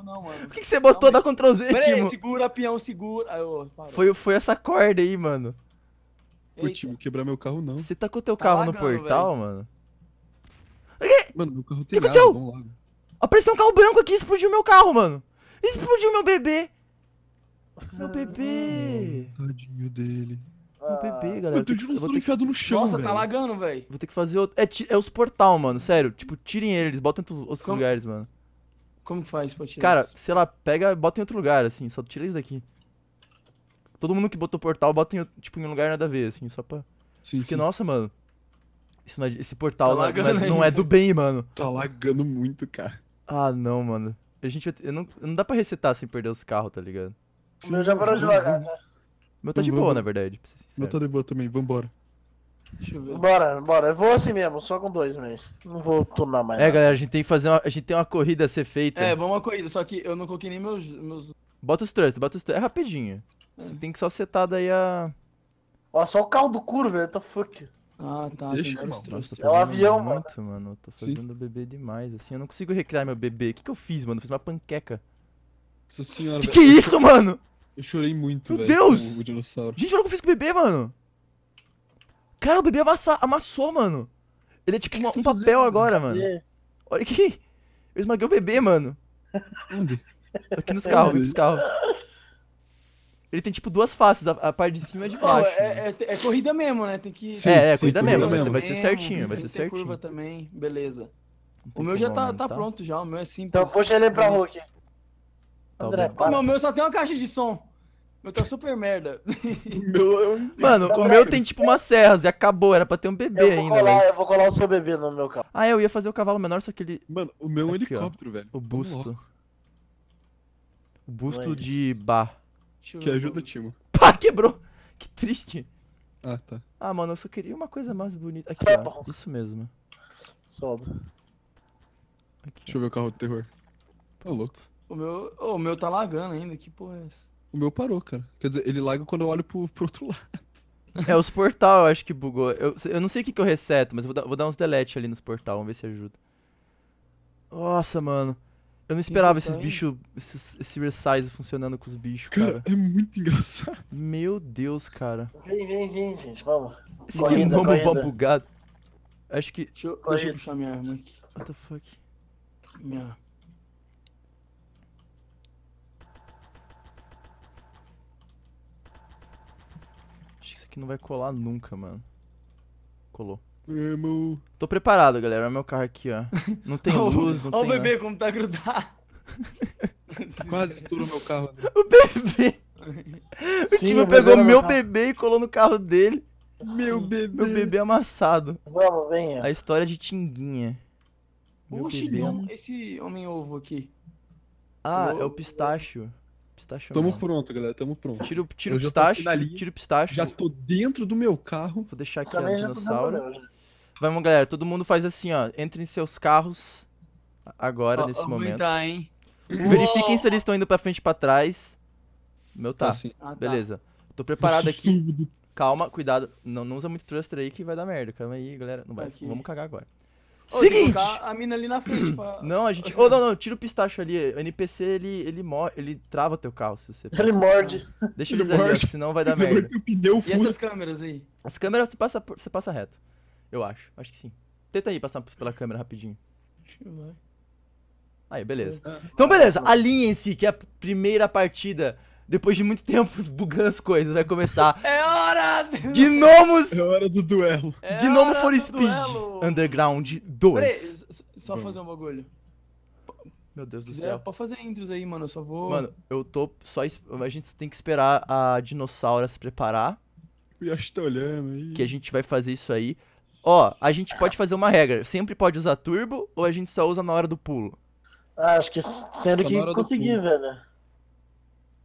Não, não, mano. Por que, que você botou da Ctrl Z, Timo? segura, peão, segura. Aí, ô, foi, foi essa corda aí, mano. Pô, Timo, quebrar meu carro não. Você tá com o teu tá carro lagando, no portal, mano? Mano, meu carro tem O que aconteceu? Apareceu um carro branco aqui e explodiu meu carro, mano. Explodiu meu bebê. Meu ah, bebê. Ah, tadinho dele. Meu bebê, ah. galera. Eu tô de um enfiado no chão, Nossa, véio. tá lagando, velho. Vou ter que fazer outro. É, é os portal, mano. Sério. Tipo, tirem eles, botem entre os Como... lugares, mano. Como que faz pra tirar Cara, isso? sei lá, pega, bota em outro lugar, assim, só tira isso daqui. Todo mundo que botou portal, bota em, tipo, em um lugar nada a ver, assim, só pra... Sim, Porque, sim. nossa, mano, não é, esse portal tá não, é, não, é, não, é, do bem, mano. Tá lagando muito, cara. Ah, não, mano. A gente eu não, não dá pra resetar sem perder os carros, tá ligado? Sim, meu já parou de lagar, né? Meu tá de boa, na verdade. Meu tá de boa também, vambora. Deixa eu ver. Bora, bora. Eu vou assim mesmo, só com dois mesmo. Né? Não vou turnar mais. É, nada. galera, a gente tem que fazer uma, a gente tem uma corrida a ser feita. É, vamos uma corrida, só que eu não coloquei nem meus. meus... Bota os turns, bota os turns. É rapidinho. É. Você tem que só setar daí a. Ó, só o carro do curva, velho. Né? Tá fuck. Ah, tá. Deixa, mano. é o avião, muito, mano. mano. Tô fazendo Sim. bebê demais, assim. Eu não consigo recriar meu bebê. O que, que eu fiz, mano? Eu fiz uma panqueca. Nossa senhora, Que, que é isso, mano? Eu chorei muito, Meu véio, Deus! Gente, olha o que eu fiz com o bebê, mano! Cara, o bebê amassa, amassou, mano. Ele é tipo que uma, que um tá papel agora, mano. É. Olha aqui. Eu esmaguei o bebê, mano. Onde? Aqui nos carros, vim carros. Ele tem tipo duas faces, a, a parte de cima e a de baixo. Oh, é, é, é, corrida mesmo, né? Tem que. É, sim, é, é sim, corrida, corrida mesmo, mesmo. Vai ser certinho, vai ser certinho. curva também, beleza. O meu já tá, tá, tá, pronto já, o meu é simples. Então puxa ele pra Hulk. Tá André, o meu só tem uma caixa de som. Meu tá super merda. É mano, o meu tem tipo umas serras e acabou, era pra ter um bebê eu ainda. Colar, mas... Eu vou colar o seu bebê no meu cavalo. Ah, eu ia fazer o cavalo menor, só que ele. Mano, o meu é um helicóptero, ó. velho. O tá busto. O busto de bar Que ajuda o Timo. Pá, quebrou! Que triste. Ah, tá. Ah, mano, eu só queria uma coisa mais bonita. Aqui, tá ó. Isso mesmo. Solta. Aqui. Deixa eu ver o carro do terror. Tá louco. O meu, oh, o meu tá lagando ainda, que porra é essa? O meu parou, cara. Quer dizer, ele laga quando eu olho pro, pro outro lado. É, os portal eu acho que bugou. Eu, eu não sei o que, que eu reseto, mas eu vou, dar, vou dar uns delete ali nos portal, vamos ver se ajuda. Nossa, mano. Eu não esperava esses bichos, esse resize funcionando com os bichos, cara. Cara, é muito engraçado. Meu Deus, cara. Vem, vem, vem, gente, vamos. Esse aqui não é bugado. Acho que... Deixa eu, deixa eu puxar minha arma aqui. What the fuck? Minha... que não vai colar nunca, mano. Colou. Tô preparado, galera. Olha meu carro aqui, ó. Não tem luz, não tem. Olha o bebê como tá grudado. Tá quase estourou meu carro. Né? O bebê. O time pegou meu bebê e colou no carro dele. Sim. Meu bebê. Meu bebê amassado. Vamos, venha. A história de Tinguinha. Oxi, esse homem ovo aqui. Ah, o é o pistacho. Pistache Tamo pronto, galera. Tamo pronto. tira tiro o pistache, tiro, tiro pistache. Já tô dentro do meu carro. Vou deixar aqui Também a dinossauro. Né? Vamos, galera. Todo mundo faz assim, ó. Entre em seus carros agora, nesse momento. Entrar, hein? Verifiquem Uou. se eles estão indo pra frente e pra trás. Meu tá. Assim. Beleza. Tô preparado aqui. Calma, cuidado. Não, não usa muito thruster aí que vai dar merda. Calma aí, galera. Não vai. Aqui. Vamos cagar agora. Seguinte. Tá a mina ali na frente pra... Não, a gente. Ô, oh, não, não, tira o pistacho ali. O NPC ele, ele, mor... ele trava teu carro se você. Ele morde. Deixa eles ele ali, morde. senão vai dar merda. O pneu e essas câmeras aí? As câmeras você passa, você passa reto. Eu acho. Acho que sim. Tenta aí passar pela câmera rapidinho. Deixa eu ver. Aí, beleza. Então, beleza. Alinhem-se, que é a primeira partida depois de muito tempo bugando as coisas, vai começar. É hora! Do... Gnomos! É hora do duelo. É for Speed duelo. Underground 2. Peraí, só fazer um bagulho. Meu Deus do é, céu. É, pode fazer intros aí, mano, eu só vou. Mano, eu tô só. A gente tem que esperar a dinossauro se preparar. Eu acho que tá olhando aí. Que a gente vai fazer isso aí. Ó, a gente pode fazer uma regra. Sempre pode usar turbo ou a gente só usa na hora do pulo? Ah, acho que sendo que conseguir, velho.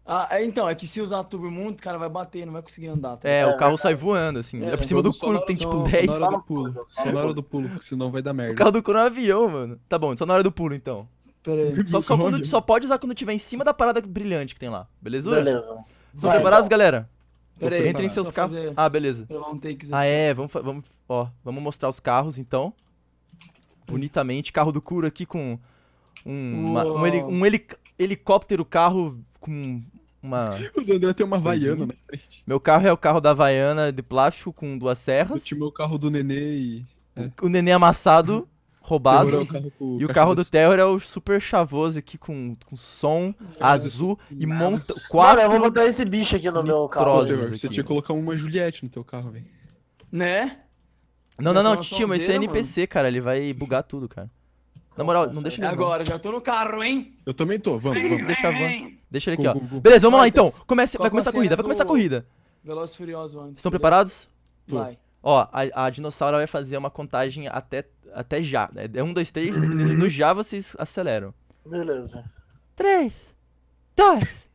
Ah, é, então, é que se usar turbo muito, cara, vai bater, não vai conseguir andar. Tá? É, é, o carro sai voando, assim. É, é por cima do Kuno então, tem tipo 10. Só na hora do pulo, só na hora do pulo, senão vai dar merda. O carro do Kuno é um avião, mano. Tá bom, só na hora do pulo, então. Peraí. Só, só, quando, só pode usar quando tiver em cima da parada brilhante que tem lá, beleza? Beleza. Estão preparados, então. galera? Peraí. Entrem em seus carros. Ah, beleza. Um ah, é, vamos, vamos, ó, vamos mostrar os carros, então. Bonitamente. Carro do Kuro aqui com um, uma, um, heli, um helicóptero carro com uma. O André tem uma Vaiana na frente. Meu carro é o carro da Vaiana de plástico com duas serras. Eu tinha meu carro do Nenê e. É. O Nenê amassado, roubado. É o e o carro do Theo é o super chavoso aqui com, com som azul e monta. Quatro Mano, eu vou botar esse bicho aqui no meu carro. você aqui. tinha que colocar uma Juliette no teu carro, velho. Né? Não, não, não, Tio, mas esse é NPC, mano. cara. Ele vai bugar tudo, cara. Na moral, não deixa ele. Agora, já tô no carro, hein? Eu também tô, vamos, vamos. Deixa, vamos. deixa ele aqui, go, go, go. ó. Beleza, vamos lá então. vai começar a corrida, vai começar a corrida. Veloz e Furioso antes. Estão preparados? Tô. Vai. Ó, a, a dinossauro vai fazer uma contagem até, até já. É um, dois, três. no já vocês aceleram. Beleza. Três, dois,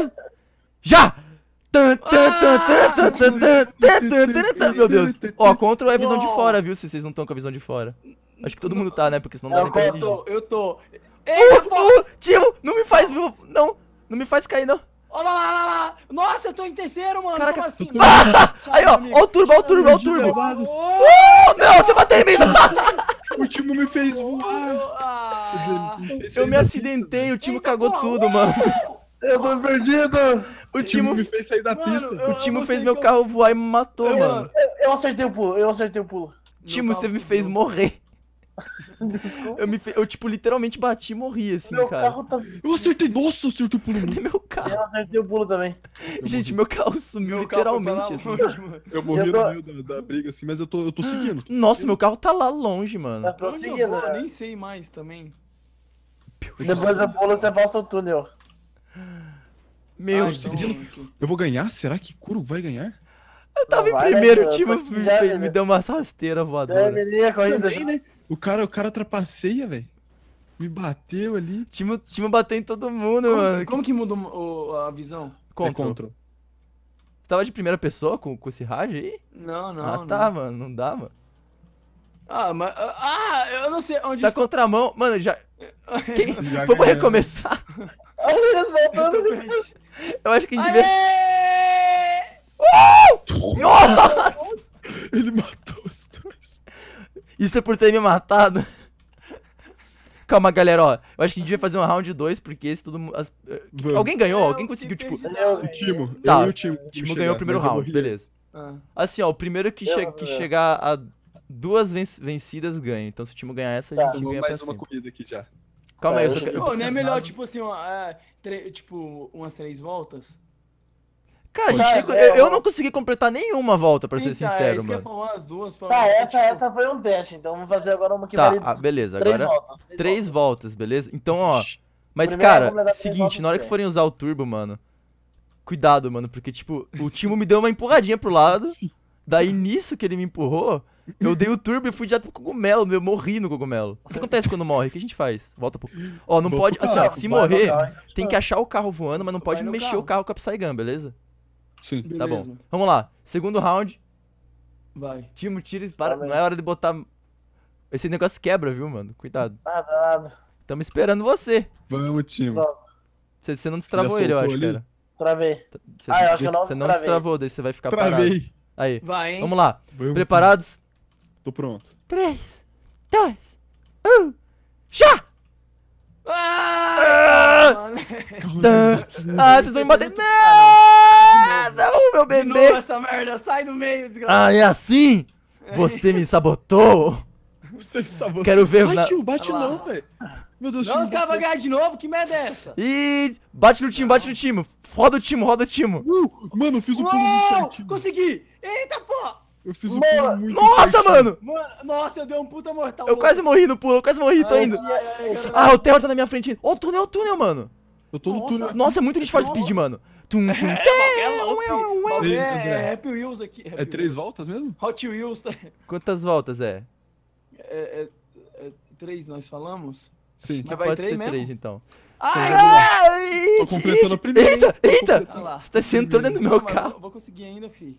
um, já! Meu Deus. Ó, contra é a visão de fora, viu? Se vocês não estão com a visão de fora. Acho que todo mundo tá, né? Porque senão não dá nem pra Eu tô, eu uh, tô. Ei, uh, uh, tio, não me faz. Não, não me faz cair, não. Olha lá, lá, lá, Nossa, eu tô em terceiro, mano. Caraca. Como assim? Ah! Aí, ó. Ó o turbo, ó o turbo, ó o turbo. não, uh, você bateu em mim. O time me fez voar. Eu me acidentei, o time cagou tudo, mano. Eu tô perdido. O time me fez sair da pista. O time fez meu carro voar e me matou, mano. Eu acertei o pulo, eu acertei o pulo. Timo, você me fez morrer eu, me fe... eu, tipo, literalmente bati e morri, assim, meu cara. Carro tá... Eu acertei, nossa, acertei o pulo. Cadê meu carro? Eu acertei o pulo também. Eu gente, morri. meu carro sumiu, meu literalmente, carro assim. eu morri eu tô... no meio da, da, briga, assim, mas eu tô, eu tô seguindo. nossa, meu carro tá lá longe, mano. Tá prosseguindo. Eu, vou, eu né? nem sei mais também. Depois da pulo, você passa o túnel. Meu Ai, Deus. Eu vou ganhar? Será que Kuro vai ganhar? Eu tava não, em primeiro, o né? time me, né? me, deu uma rasteira voadora. Terminei a corrida. Também, né? O cara, o cara trapaceia, velho. Me bateu ali. Timo, Timo bateu em todo mundo, como, mano. Como que muda o, a visão? Contra. É Tava de primeira pessoa com, com esse Raj aí? Não, não. Ah, não. tá, mano. Não dá, mano. Ah, mas. Ah, ah eu não sei onde. Você tá estou... contramão. Mano, já. Quem... já Vamos ganhei. recomeçar? Olha eles voltando. Eu acho que a gente vê. Uh! Nossa! Ele matou os isso é por ter me matado. Calma, galera, ó. Eu acho que a gente devia fazer um round 2, porque esse todo mundo. as- eh, Alguém ganhou? É, alguém conseguiu, tipo. O Timo, Tá, eu e o Timo. O Timo ganhou o primeiro round, beleza. Ah, Assim, ó, o primeiro que, che- que chegar a duas vencidas ganha. Então, se o Timo ganhar essa, a tá. gente ganha mais uma aqui já. Calma aí, eu tá, só quero. Pô, não é melhor, tipo assim, uma, é, tipo, umas três voltas? Cara, gente, é, eu, eu, não consegui completar nenhuma volta, pra ser é sincero, é, mano. Falar as duas pra tá, essa, tipo... essa foi um teste, então vamos fazer agora uma que tá, vale ah, beleza, três agora voltas, três, três voltas. voltas. beleza? Então, ó, mas Primeiro é cara, seguinte, na hora que forem usar o turbo, mano, cuidado, mano, porque, tipo, o time me deu uma empurradinha pro lado, daí nisso que ele me empurrou, eu dei o turbo e fui direto pro cogumelo, eu morri no cogumelo. O que acontece quando morre? O que a gente faz? Volta pro. Ó, não Vou pode. Assim, ó, se morrer, tem que achar o carro voando, mas não pode mexer carro. o carro com a Psygun, beleza? Sim. Beleza. Tá, tá bom. Vamos lá. Segundo round. Vai. Timo, tira. Para. Valeu. Não é hora de botar. Esse negócio quebra, viu, mano? Cuidado. Nada, tá nada. Tamo esperando você. Vamos, Timo. Você, você não destravou ele, eu acho, ali. cara. Travei. Tá, você, ah, eu acho que eu não Você não destravou, daí você vai ficar Travei. parado. Travei. Aí. Vai, hein? Vamos lá. Vamos, Preparados? Tô pronto. 3, 2, 1. Já! Ah, ah! ah, vocês vão me bater. Ah, não! meu bebê. De novo essa merda, sai do meio, desgraçado. Ah, é assim? Você me sabotou. Você me sabotou. Quero ver... Sai, na... tio, bate não, velho. Meu Deus, Não, os caras vão ganhar de novo, que merda é essa? E bate no time, bate no time. Roda o time, roda o time. Uh, mano, eu fiz o pulo muito certinho. Consegui. Eita, pô. Eu fiz o pulo muito Nossa, certinho. mano. Nossa, eu dei um puta mortal. Eu louco. quase morri no pulo, eu quase morri, tô indo. Ai, ai, ah, o Terra tá na minha frente. Ó oh, o túnel, o túnel, mano. Eu tô no Nossa. túnel. Nossa, é muito Need for Speed, mano. Tum, tum, é, tum, é, é, é Happy Wheels aqui. Happy é três Wheels. voltas mesmo? Hot Wheels. Tá? Quantas voltas é? É, três, nós falamos? Sim. Mas pode três ser mesmo? três, então. Ah! tô completando a primeira. Eita, eita! você tá se entrando no meu carro. Vou conseguir ainda, fi.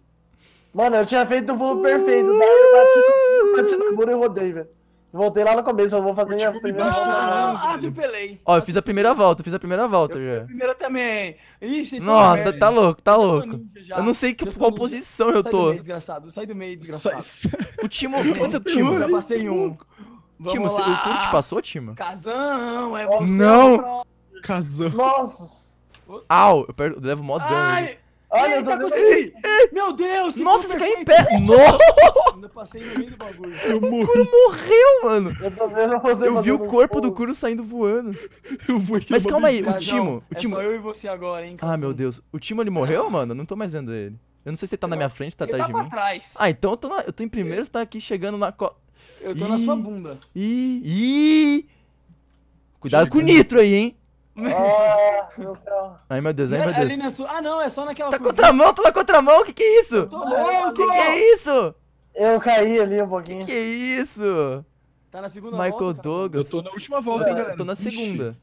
Mano, eu tinha feito o voo perfeito. Daí bati no muro e rodei, velho. Voltei lá no começo, eu vou fazer minha primeira volta. Né? Ah, atropelei. Ó, eu fiz a primeira volta, eu fiz a primeira volta eu já. Primeira também. Ixi, Nossa, é tá, tá louco, tá louco. Eu não sei que, qual posição eu tô. Sai do meio, desgraçado. Sai do meio, desgraçado. O Timo, é o que aconteceu com o Timo? Já passei um. Timo, o Timo te passou, Timo? Casão, é você. Não. É Casão. Nossa. Au, eu, perco, eu levo mó dano. Ai. Olha, ele tá conseguindo! Meu Deus! Nossa, você caiu em pé! Não! Eu passei no meio do bagulho. Eu morri. O Kuro morreu, mano! Eu, eu vi o corpo do Kuro saindo voando. Mas calma aí, o Timo. O Timo... É só eu e você agora, hein? Ah, meu Deus. O Timo, ele morreu, mano? Não tô mais vendo ele. Eu não sei se ele tá na minha frente, tá, tá atrás de mim. Ele tá trás. Ah, então eu tô, na... eu tô em primeiro, você tá aqui chegando na... Co... Eu tô na sua bunda. Ih, ih... Cuidado com o Nitro aí, hein? Oh, meu Ai, meu Deus, ai, meu é Deus. Ali na sua... Ah, não, é só naquela. Tá curva. mão tô tá na contramão, o que que é isso? tô louco, o que que é isso? Eu caí ali um pouquinho. Que que é isso? Tá na segunda Michael volta. Michael Douglas. Eu tô na última volta, hein, galera. Tô na segunda.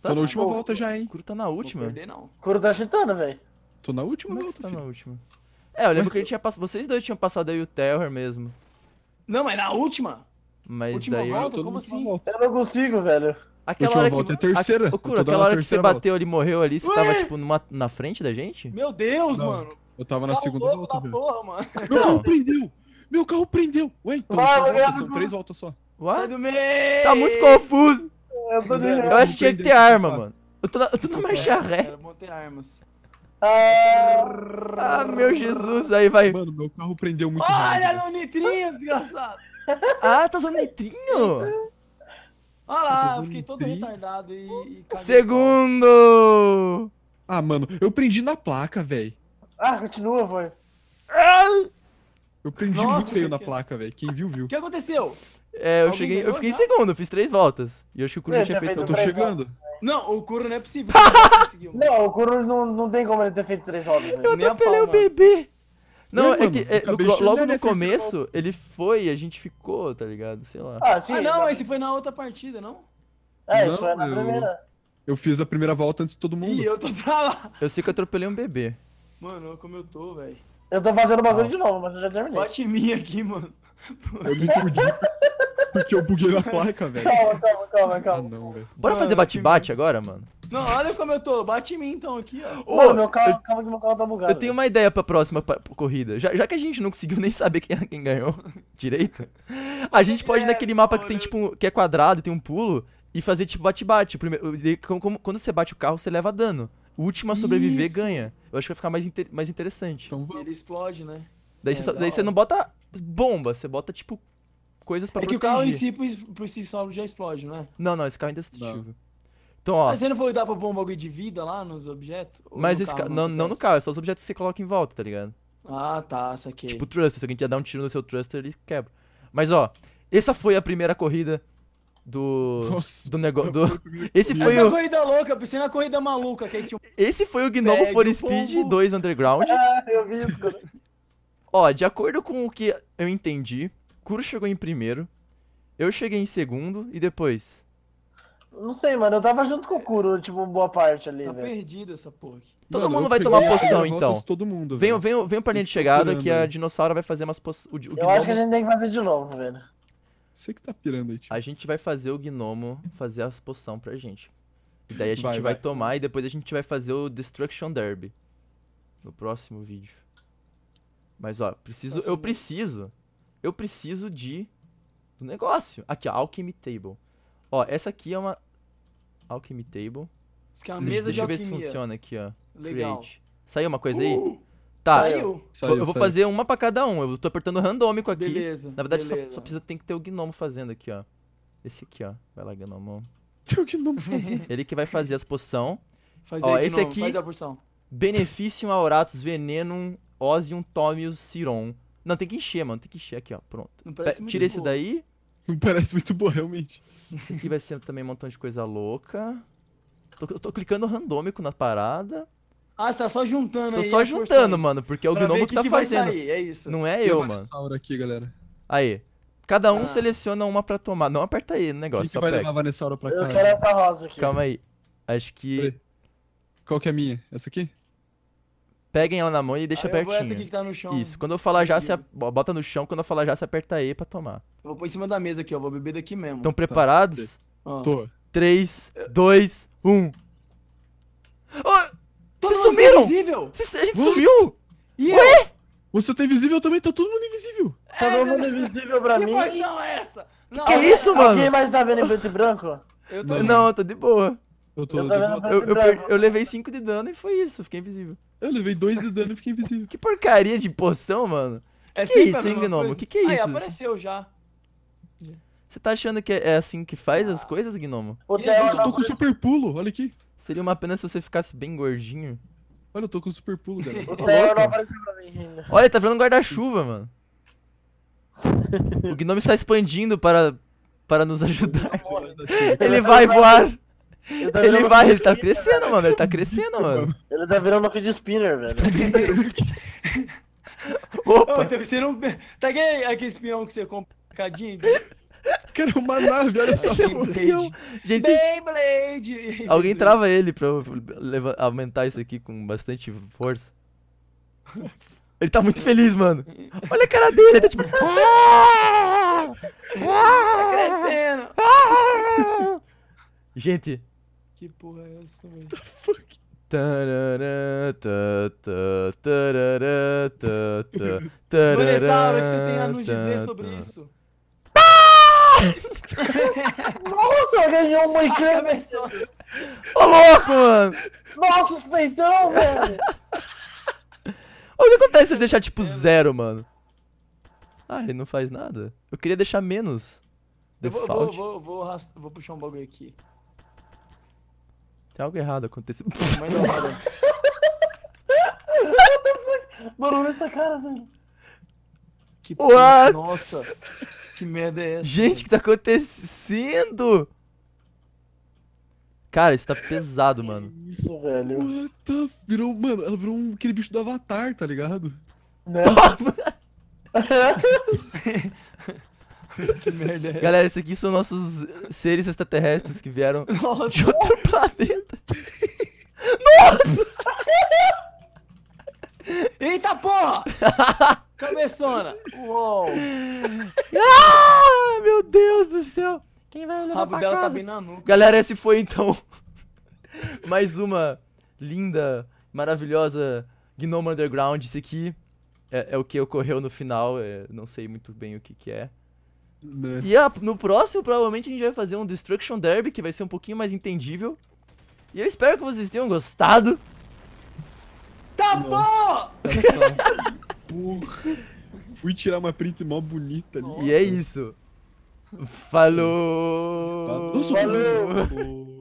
Tô na tá última volta já, hein? Curo tá na última. Não perder, não. Curo tá chutando, velho. Tô na última Como é volta, tá filho? na última? É, eu lembro que ele tinha passado. Vocês dois tinham passado aí o Terror mesmo. Não, mas é na última? Mas última daí volta? Eu... Como assim? Volta. Eu não consigo, velho. Aquela hora volta, que. É terceira. A, cura, aquela hora que você volta. bateu ali, morreu ali, você Ué? tava, tipo, numa, na frente da gente? Meu Deus, Não, mano. Eu tava na tá segunda volta. Da tá porra, mano. Meu carro então. prendeu! Meu carro prendeu! Ué, então Vai, volta, são três voltas só. What? Sai do meio! Tá muito confuso! Eu, tô eu, eu acho que tinha que ter arma, mano. Eu tô na, eu tô na é, marcha ré. Cara, armas. Ah, ah, meu Jesus, aí vai. Mano, meu carro prendeu muito. Olha rápido. no nitrinho, desgraçado. Ah, tá usando nitrinho? Olha lá, eu fiquei todo tri... retardado e. e Segundo! Ah, mano, eu prendi na placa, velho. Ah, continua, vai. Eu prendi Nossa, muito feio que... na placa, velho. Quem viu, viu. O que aconteceu? É, eu cheguei. eu fiquei em segundo, eu fiz três voltas. E eu acho que o Kuro é, tinha feito. Eu tô chegando. Voltas, né? Não, o Kuro não é possível. não, o Kuro não, não tem como ele ter feito três voltas. Eu atropelei o bebê. Não, né, é, que é, no, logo no começo, não. ele foi e a gente ficou, tá ligado? Sei lá. Ah, sim, ah não, mas... esse foi na outra partida, não? É, isso foi na eu... primeira. Eu fiz a primeira volta antes de todo mundo. Ih, eu tô pra lá. Eu sei que eu atropelei um bebê. Mano, como eu tô, velho. Eu tô fazendo bagulho ah. de novo, mas eu já terminei. Bate em mim aqui, mano. Eu me perdi porque eu buguei na placa, velho. Calma, calma, calma, calma. Ah, não, velho. Bora fazer bate-bate agora, mano? Não, olha como eu tô. Bate em mim então aqui, ó. Ô, Mano, meu carro, eu, calma que meu carro tá bugado. Eu tenho uma ideia pra próxima pra, pra corrida. Já, já que a gente não conseguiu nem saber quem, quem ganhou direito, a gente pode é, naquele mapa que tem tipo um, que é quadrado, tem um pulo, e fazer tipo bate-bate. Quando você bate o carro, você leva dano. O último a sobreviver Isso. ganha. Eu acho que vai ficar mais, inter, mais interessante. Então, Ele explode, né? Daí, é, você, daí você não bota bomba, você bota tipo coisas pra é proteger. É que o carro em si, por si só, já explode, não é? Não, não, esse carro é indestrutível. Não. Então, ó. Mas você não foi dar pra pôr um bagulho de vida lá nos objetos? Mas no esse carro, não, não no carro, é só os objetos que você coloca em volta, tá ligado? Ah, tá, saquei. Tipo Truster, se alguém já dar um tiro no seu Truster, ele quebra. Mas ó, essa foi a primeira corrida do. Nossa, do negócio. Do... Esse foi Essa o. corrida louca, eu pensei na corrida maluca. Que aí tinha... Esse foi o Gnome for Speed 2 Underground. Ah, eu vi isso, Ó, de acordo com o que eu entendi, Kuro chegou em primeiro, eu cheguei em segundo e depois. Não sei, mano. Eu tava junto com o Kuro, tipo, boa parte ali, tá velho. Tá perdido essa porra. Todo mano, mundo vai tomar poção, é, então. Todo mundo, Vem, vem, vem o linha de chegada que a dinossauro vai fazer umas poções. Eu gnomo... acho que a gente tem que fazer de novo, velho. Você que tá pirando aí, tipo. A gente vai fazer o gnomo fazer as poção pra gente. E daí a gente vai, vai, vai tomar e depois a gente vai fazer o Destruction Derby. No próximo vídeo. Mas ó, preciso. Nossa, eu preciso. Eu preciso de. Do negócio. Aqui, ó, Alchemy Table. Ó, essa aqui é uma Alchemy Table. Isso aqui é uma deixa, mesa deixa de Deixa eu ver se funciona aqui, ó. Legal. Create. Saiu uma coisa aí? Uh! Tá, saiu. eu vou saiu. fazer uma pra cada um. Eu tô apertando randômico aqui. Beleza. Na verdade, beleza. Só, só, precisa tem que ter o gnomo fazendo aqui, ó. Esse aqui, ó. Vai lá, gnomo. Tem o gnomo fazendo. Ele que vai fazer as poção. Faz ó, aí, esse aqui. Faz a porção. Beneficium auratus venenum osium tomius siron. Não, tem que encher, mano. Tem que encher aqui, ó. Pronto. Tira esse boa. daí. Me parece muito boa, realmente. Esse aqui vai ser também um montão de coisa louca. Tô, tô clicando randômico na parada. Ah, você tá só juntando Tô aí só juntando, mano, porque é o gnomo que, que, tá que fazendo. Sair, é isso. Não é eu, mano. aqui, galera. Aí. Cada um ah. seleciona uma pra tomar. Não aperta aí no negócio, Quem só vai pega. levar a pra cá? Eu quero essa rosa aqui. Calma aí. Acho que... Qual que é a minha? Essa aqui? peguem ela na mão e deixa ah, pertinho. essa aqui que tá no chão. Isso. Quando eu falar já, você bota no chão. Quando eu falar já, você aperta E pra tomar. Eu vou pôr em cima da mesa aqui, ó. Vou beber daqui mesmo. Estão preparados? Tá. Tô. 3, 2, 1. vocês sumiram! Invisível. a gente sumiu! Ué? Eu? Você tá invisível também, tá todo mundo invisível. tá todo né? mundo invisível pra mim. Que coisa é essa? que, que é isso, mano? Alguém mais tá vendo em preto e branco? Eu tô não, eu tô de boa. Eu, tô, eu, tô eu, eu, eu, levei 5 de dano e foi isso, fiquei invisível. Eu levei dois de dano e fiquei invisível. que porcaria de poção, mano. É que, que é isso, hein, Gnomo? O que, que é isso? Ah, apareceu já. Você tá achando que é, é assim que faz ah. as coisas, Gnomo? Eu, eu tô com super pulo, olha aqui. Seria uma pena se você ficasse bem gordinho. Olha, eu tô com super pulo, galera. o tá Theo não apareceu pra mim ainda. Olha, tá virando guarda-chuva, mano. o gnomo está expandindo para, para nos ajudar. Ele vai voar. Ele, tá ele vai, ele tá crescendo, mano. Ele tá crescendo, mano. Ele tá virando um de spinner, velho. Tá Opa! Ô, então, você não. Tá aqui, aquele espião que você compra cadinho? Quero uma nave, olha só. Beyblade. Gente, Beyblade! Alguém trava ele pra aumentar isso aqui com bastante força. Ele tá muito feliz, mano. Olha a cara dele, ele tá tipo. tá ah! crescendo! Ah! Gente, que porra é essa, velho? The fuck? Tararã, tá, tá, tararã, tá, tá, tararã, Vanessa, a hora que você tem a tá, nos dizer tá. sobre isso. Nossa, eu ganhei uma icana. Ô louco, mano! Nossa, os O que acontece se eu deixar tipo zero, mano? Ah, ele não faz nada. Eu queria deixar menos. Default. Eu vou, vou, vou, vou, vou puxar um bagulho aqui. Tem algo errado acontecendo. Mas não, Mano, olha essa cara, velho. Que porra. Nossa, que merda é essa? Gente, o que tá acontecendo? Cara, isso tá pesado, mano. Que isso, velho. Puta, virou, mano, ela virou um, aquele bicho do Avatar, tá ligado? Né? Toma! merda é Galera, isso aqui são nossos seres extraterrestres que vieram Nossa. de outro planeta. Nossa! Eita porra! Cabeçona! Uou! Ah, meu Deus do céu! Quem vai levar pra tá casa? Tá nuca. Galera, esse foi então mais uma linda, maravilhosa Gnome Underground. Isso aqui é, é o que ocorreu no final, é, não sei muito bem o que, que é. Né? E a, no próximo, provavelmente, a gente vai fazer um Destruction Derby, que vai ser um pouquinho mais entendível. E eu espero que vocês tenham gostado. Tá bom! Tá Porra. Fui tirar uma print mó bonita ali. E é isso. Falou! Falou! Falou.